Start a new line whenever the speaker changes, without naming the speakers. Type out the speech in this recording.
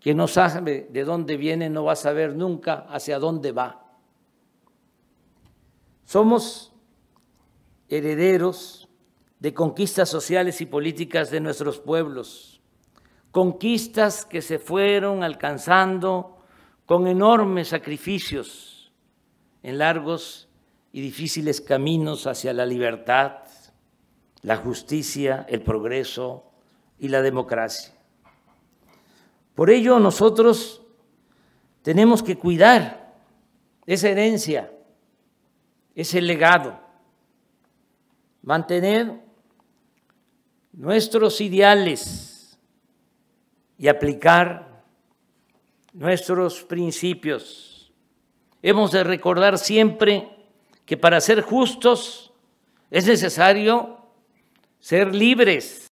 Quien no sabe de dónde viene no va a saber nunca hacia dónde va. Somos herederos de conquistas sociales y políticas de nuestros pueblos, conquistas que se fueron alcanzando con enormes sacrificios en largos y difíciles caminos hacia la libertad, la justicia, el progreso y la democracia. Por ello nosotros tenemos que cuidar esa herencia, ese legado, mantener nuestros ideales y aplicar nuestros principios. Hemos de recordar siempre que para ser justos es necesario
ser libres